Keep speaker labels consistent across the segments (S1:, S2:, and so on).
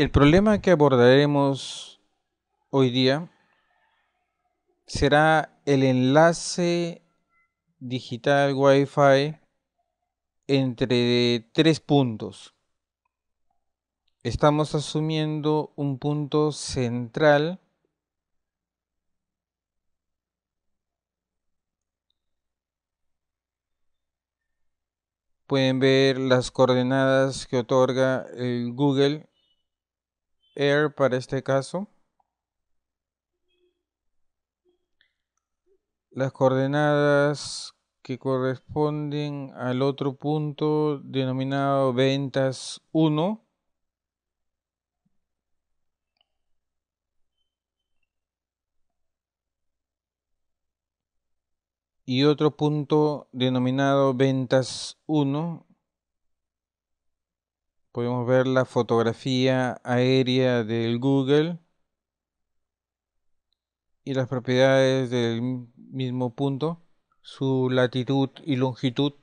S1: El problema que abordaremos hoy día será el enlace digital Wi-Fi entre tres puntos. Estamos asumiendo un punto central pueden ver las coordenadas que otorga el Google air para este caso. Las coordenadas que corresponden al otro punto denominado ventas 1. Y otro punto denominado ventas 1 Podemos ver la fotografía aérea del Google y las propiedades del mismo punto, su latitud y longitud,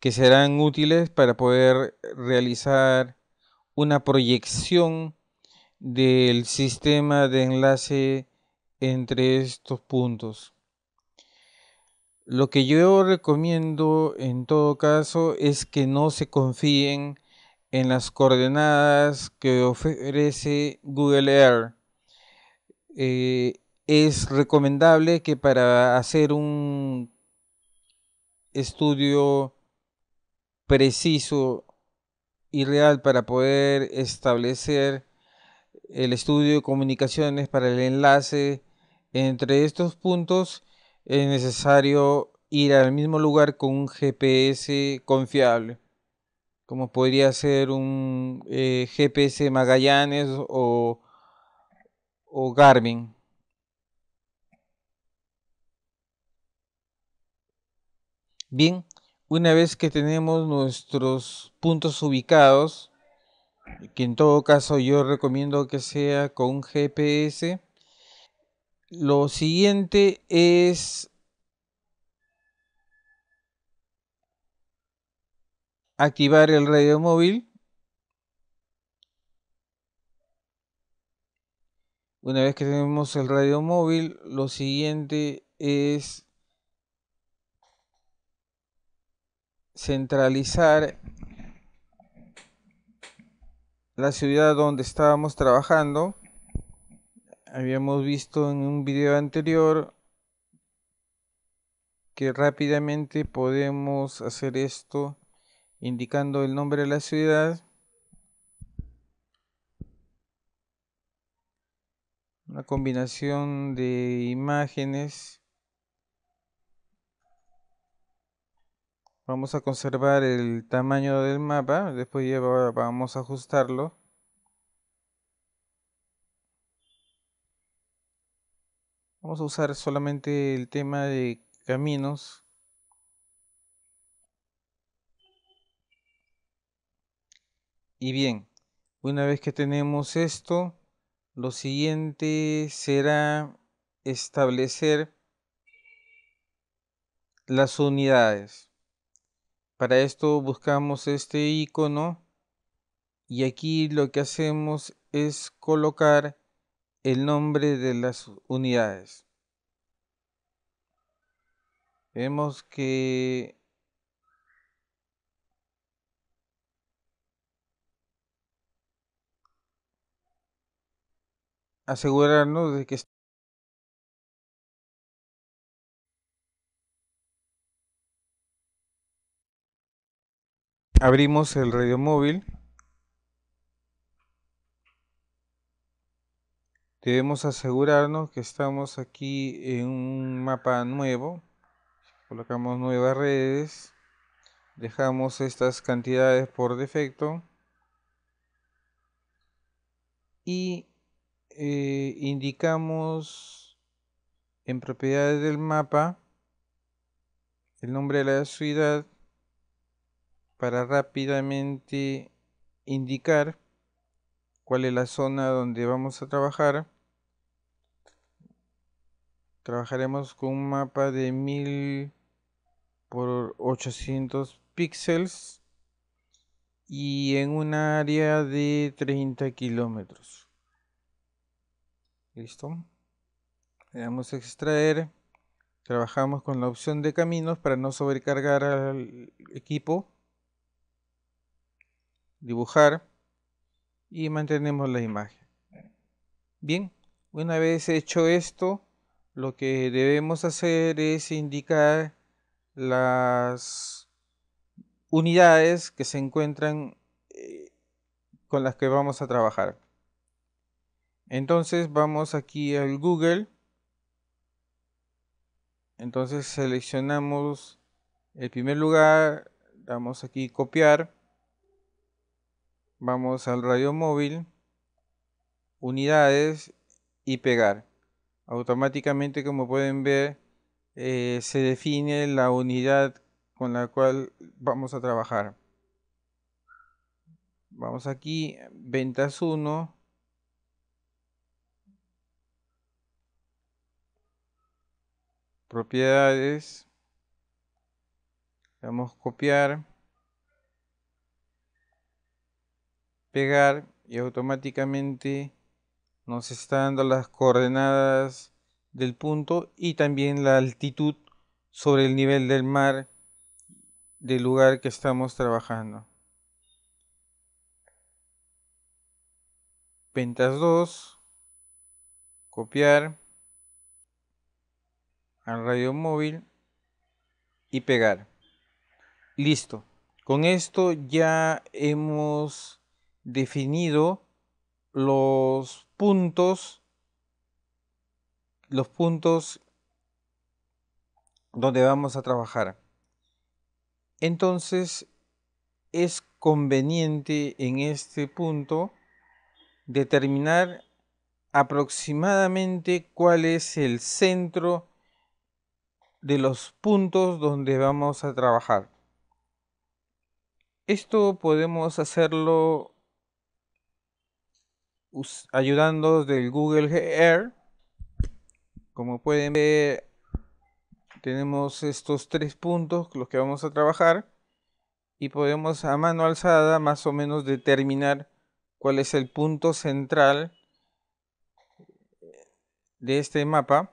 S1: que serán útiles para poder realizar una proyección del sistema de enlace entre estos puntos. Lo que yo recomiendo en todo caso es que no se confíen en las coordenadas que ofrece Google Earth. Eh, es recomendable que para hacer un estudio preciso y real para poder establecer el estudio de comunicaciones para el enlace entre estos puntos, es necesario ir al mismo lugar con un GPS confiable, como podría ser un eh, GPS Magallanes o, o Garmin. Bien, una vez que tenemos nuestros puntos ubicados, que en todo caso yo recomiendo que sea con un GPS, lo siguiente es activar el radio móvil. Una vez que tenemos el radio móvil, lo siguiente es centralizar la ciudad donde estábamos trabajando. Habíamos visto en un video anterior que rápidamente podemos hacer esto indicando el nombre de la ciudad. Una combinación de imágenes. Vamos a conservar el tamaño del mapa, después ya vamos a ajustarlo. Vamos a usar solamente el tema de caminos Y bien, una vez que tenemos esto, lo siguiente será establecer las unidades. Para esto buscamos este icono y aquí lo que hacemos es colocar el nombre de las unidades. Vemos que asegurarnos de que abrimos el radio móvil debemos asegurarnos que estamos aquí en un mapa nuevo colocamos nuevas redes dejamos estas cantidades por defecto y eh, indicamos en propiedades del mapa el nombre de la ciudad para rápidamente indicar cuál es la zona donde vamos a trabajar. Trabajaremos con un mapa de 1000 por 800 píxeles y en un área de 30 kilómetros. Listo. Le damos a extraer. Trabajamos con la opción de caminos para no sobrecargar al equipo. Dibujar. Y mantenemos la imagen. Bien, una vez hecho esto, lo que debemos hacer es indicar las unidades que se encuentran eh, con las que vamos a trabajar. Entonces vamos aquí al Google. Entonces seleccionamos el primer lugar, damos aquí copiar. Vamos al radio móvil, unidades y pegar. Automáticamente como pueden ver eh, se define la unidad con la cual vamos a trabajar. Vamos aquí, ventas 1 propiedades, vamos a copiar, pegar y automáticamente nos está dando las coordenadas del punto y también la altitud sobre el nivel del mar del lugar que estamos trabajando. Pentas 2, copiar radio móvil y pegar. Listo. Con esto ya hemos definido los puntos los puntos donde vamos a trabajar. Entonces es conveniente en este punto determinar aproximadamente cuál es el centro de los puntos donde vamos a trabajar. Esto podemos hacerlo ayudando del Google Air. Como pueden ver, tenemos estos tres puntos los que vamos a trabajar y podemos a mano alzada más o menos determinar cuál es el punto central de este mapa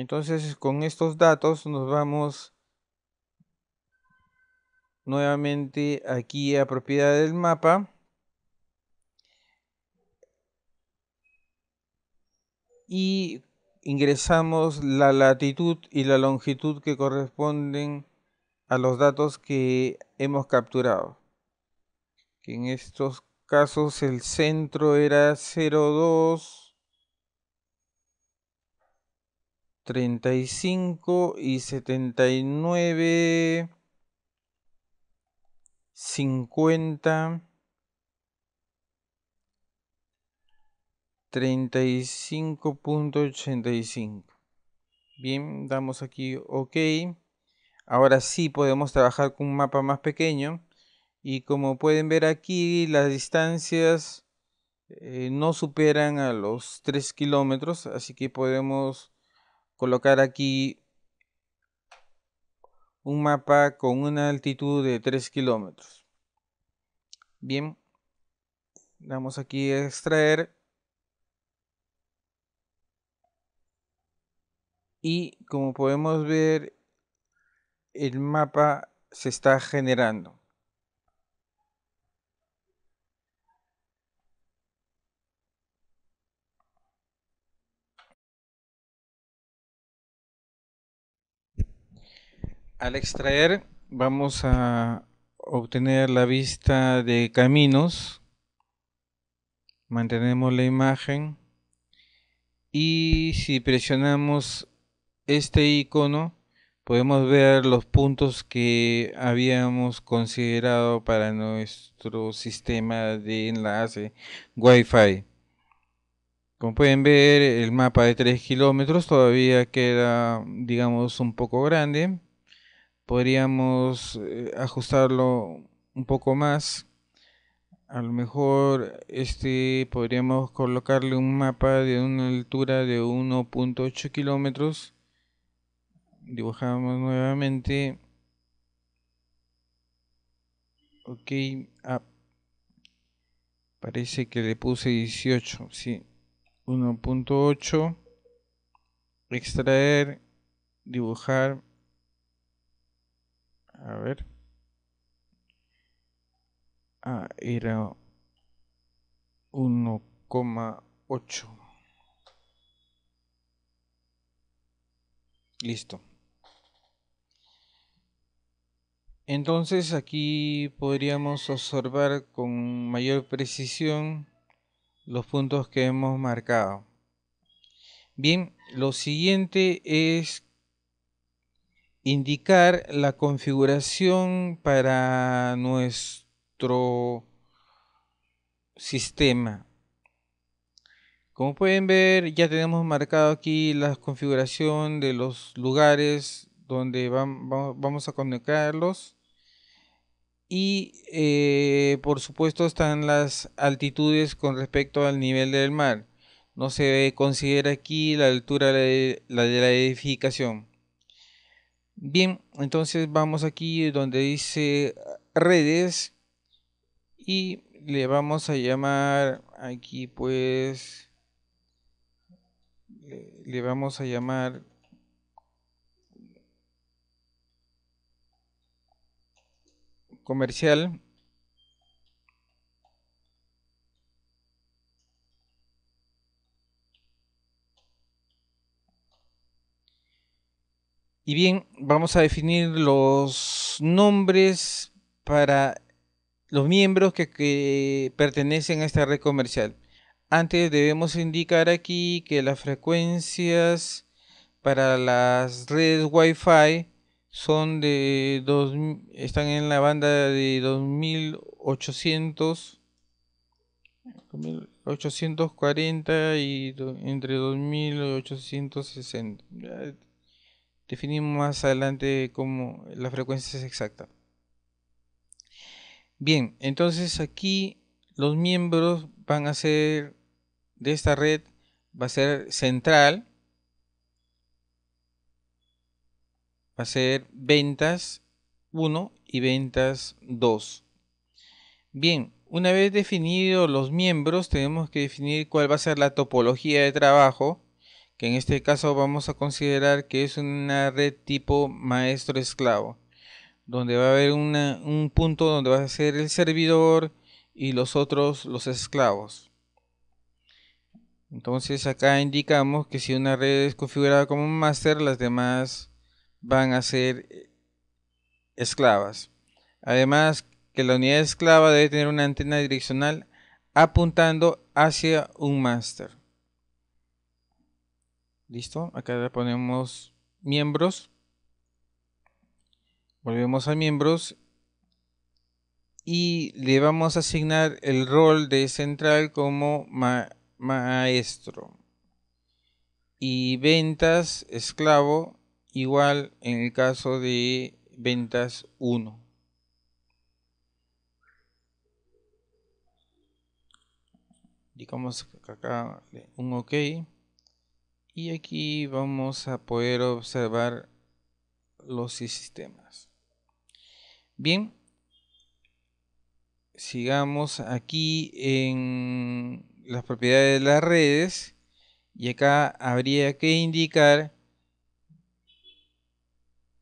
S1: Entonces con estos datos nos vamos nuevamente aquí a propiedad del mapa. Y ingresamos la latitud y la longitud que corresponden a los datos que hemos capturado. Que en estos casos el centro era 02 35 y 79, 50, 35.85. Bien, damos aquí OK. Ahora sí podemos trabajar con un mapa más pequeño. Y como pueden ver aquí, las distancias eh, no superan a los 3 kilómetros. Así que podemos colocar aquí un mapa con una altitud de 3 kilómetros. Bien, damos aquí a extraer y como podemos ver el mapa se está generando. Al extraer vamos a obtener la vista de caminos. Mantenemos la imagen. Y si presionamos este icono, podemos ver los puntos que habíamos considerado para nuestro sistema de enlace Wi-Fi. Como pueden ver, el mapa de 3 kilómetros todavía queda, digamos, un poco grande podríamos eh, ajustarlo un poco más. A lo mejor este podríamos colocarle un mapa de una altura de 1.8 kilómetros. Dibujamos nuevamente. Ok, ah, parece que le puse 18, 1.8, extraer, dibujar a ver. Ah, era 1,8. Listo. Entonces aquí podríamos observar con mayor precisión los puntos que hemos marcado. Bien, lo siguiente es indicar la configuración para nuestro sistema. Como pueden ver, ya tenemos marcado aquí la configuración de los lugares donde vamos a conectarlos. Y eh, por supuesto están las altitudes con respecto al nivel del mar. No se considera aquí la altura de la edificación. Bien, entonces vamos aquí donde dice redes y le vamos a llamar aquí pues le vamos a llamar comercial Y bien, vamos a definir los nombres para los miembros que, pertenecen a esta red comercial. Antes debemos indicar aquí que las frecuencias para las redes Wi-Fi son de están en la banda de 2800 2840 y entre 2860 definimos más adelante cómo la frecuencia es exacta. Bien, entonces aquí los miembros van a ser de esta red, va a ser central, va a ser ventas 1 y ventas 2. Bien, una vez definidos los miembros, tenemos que definir cuál va a ser la topología de trabajo que en este caso vamos a considerar que es una red tipo maestro-esclavo, donde va a haber un punto donde va a ser el servidor y los otros los esclavos. Entonces acá indicamos que si una red es configurada como un master, las demás van a ser eh, esclavas. Además que la unidad esclava debe tener una antena direccional apuntando hacia un máster. Listo, acá le ponemos miembros. Volvemos a miembros y le vamos a asignar el rol de central como maestro. Y ventas esclavo igual en el caso de ventas 1. Digamos acá un OK. Y aquí vamos a poder observar los sistemas. Bien, sigamos aquí en las propiedades de las redes y acá habría que indicar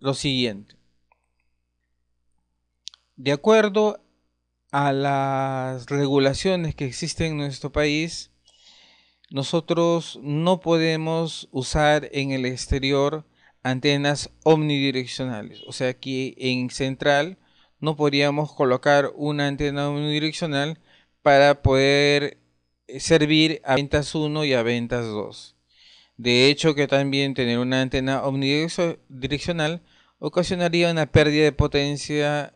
S1: lo siguiente. De acuerdo a las regulaciones que existen en nuestro país, nosotros no podemos usar en el exterior antenas omnidireccionales. O sea, aquí en central no podríamos colocar una antena omnidireccional para poder servir a ventas 1 y a ventas 2. De hecho, que también tener una antena omnidireccional ocasionaría una pérdida de potencia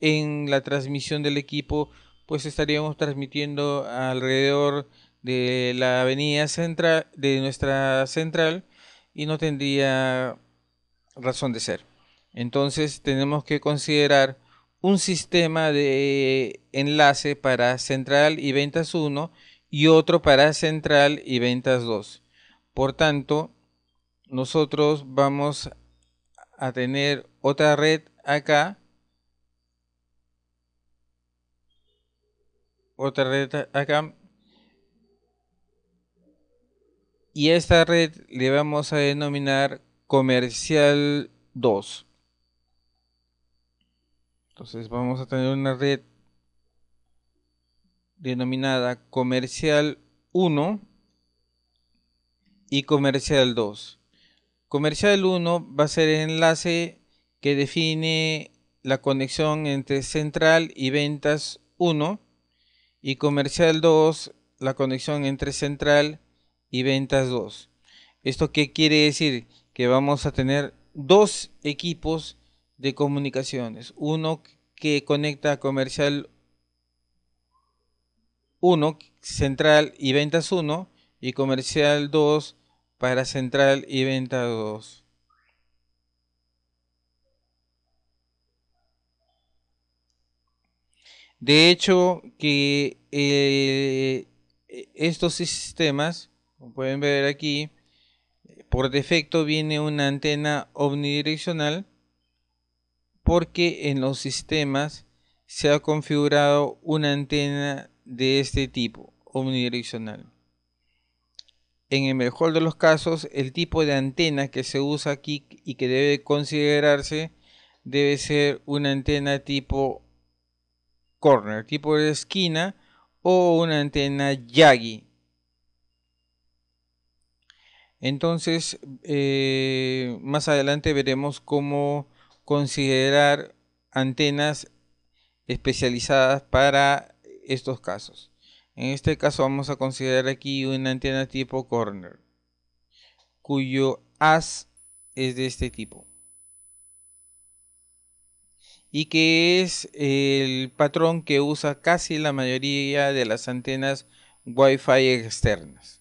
S1: en la transmisión del equipo pues estaríamos transmitiendo alrededor de la avenida central de nuestra central y no tendría razón de ser. Entonces tenemos que considerar un sistema de enlace para central y ventas 1 y otro para central y ventas 2. Por tanto, nosotros vamos a tener otra red acá otra red acá. Y esta red le vamos a denominar comercial 2. Entonces vamos a tener una red denominada comercial 1 y comercial 2. Comercial 1 va a ser el enlace que define la conexión entre central y ventas 1 y comercial 2 la conexión entre central y ventas 2. ¿Esto qué quiere decir? Que vamos a tener dos equipos de comunicaciones. Uno que conecta a comercial 1, central y ventas 1 y comercial 2 para central y ventas 2. De hecho, que eh, e, estos sistemas, como pueden ver aquí, por defecto viene una antena omnidireccional porque en los sistemas se ha configurado una antena de este tipo, omnidireccional. En el mejor de los casos, el tipo de antena que se usa aquí y que debe considerarse debe ser una antena tipo corner, tipo de esquina o una antena Yagi. Entonces, eh, más adelante veremos cómo considerar antenas especializadas para estos casos. En este caso vamos a considerar aquí una antena tipo corner, cuyo as es de este tipo y que es el patrón que usa casi la mayoría de las antenas Wi-Fi externas.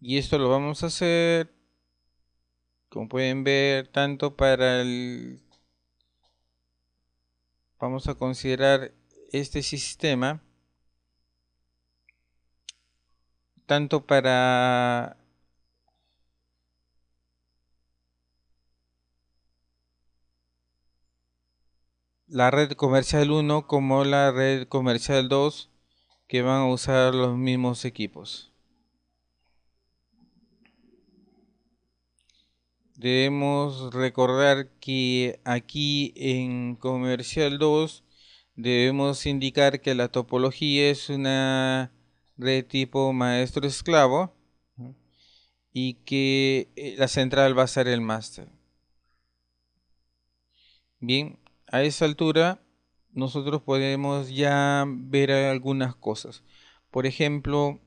S1: Y esto lo vamos a hacer, como pueden ver, tanto para el... Vamos a considerar este sistema tanto para la red comercial 1 como la red comercial 2 que van a usar los mismos equipos. Debemos recordar que aquí en comercial 2 debemos indicar que la topología es una de tipo maestro-esclavo y que eh, la central va a ser el máster. Bien, a esa altura nosotros podemos ya ver algunas cosas. Por ejemplo,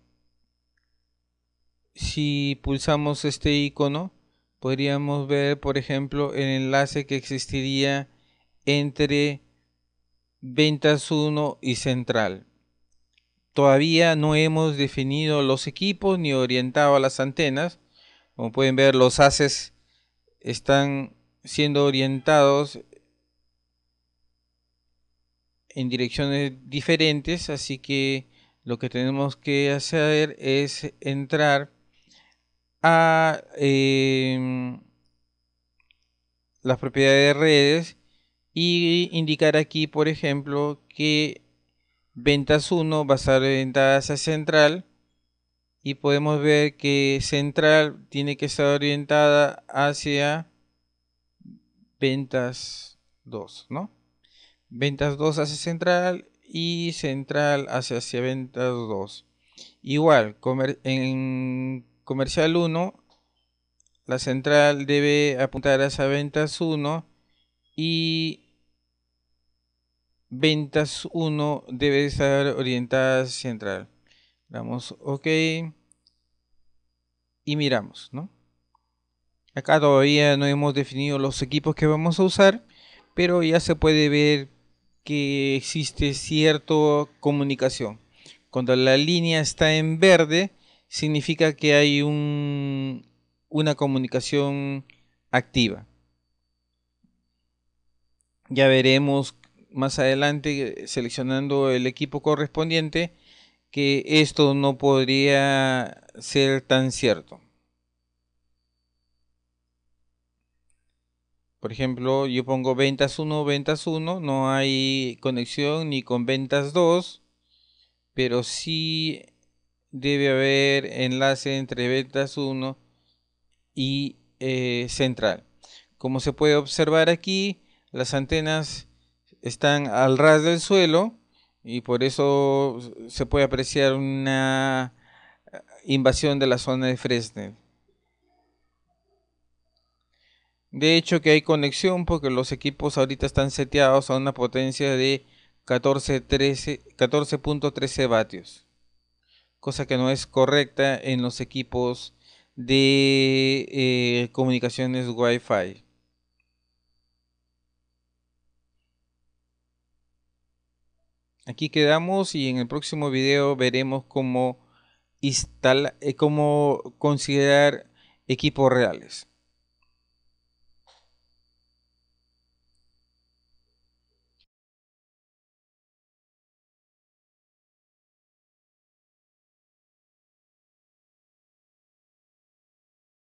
S1: si pulsamos este icono, podríamos ver, por ejemplo, el enlace que existiría entre ventas 1 y central todavía no hemos definido los equipos ni orientado a las antenas. Como pueden ver, los haces están siendo orientados en direcciones diferentes, así que lo que tenemos que hacer es entrar a em, las propiedades de redes y indicar aquí, por ejemplo, que ventas 1 va a estar orientada hacia central y podemos ver que central tiene que estar orientada hacia ventas 2, Ventas 2 hacia central y central hacia, hacia ventas 2. Igual, en comercial 1, la central debe apuntar hacia ventas 1 y ventas 1 debe estar orientada central. Damos OK. Y miramos, Acá todavía no hemos definido los equipos que vamos a usar, pero ya se puede ver que existe cierta comunicación. Cuando la línea está en verde, significa que hay una comunicación activa. Ya veremos más adelante eh, seleccionando el equipo correspondiente que esto no podría ser tan cierto. Por ejemplo, yo pongo ventas 1, ventas 1, no hay conexión ni con ventas 2, pero sí debe haber enlace entre ventas 1 y eh, central. Como se puede observar aquí, las antenas están al ras del suelo y por eso se puede apreciar una eh, invasión de la zona de Fresnel. De hecho que hay conexión porque los equipos ahorita están seteados a una potencia de 14.13 vatios. Cosa que no es correcta en los equipos de eh, comunicaciones Wi-Fi. Aquí quedamos y en el próximo video veremos cómo, eh, cómo considerar equipos reales.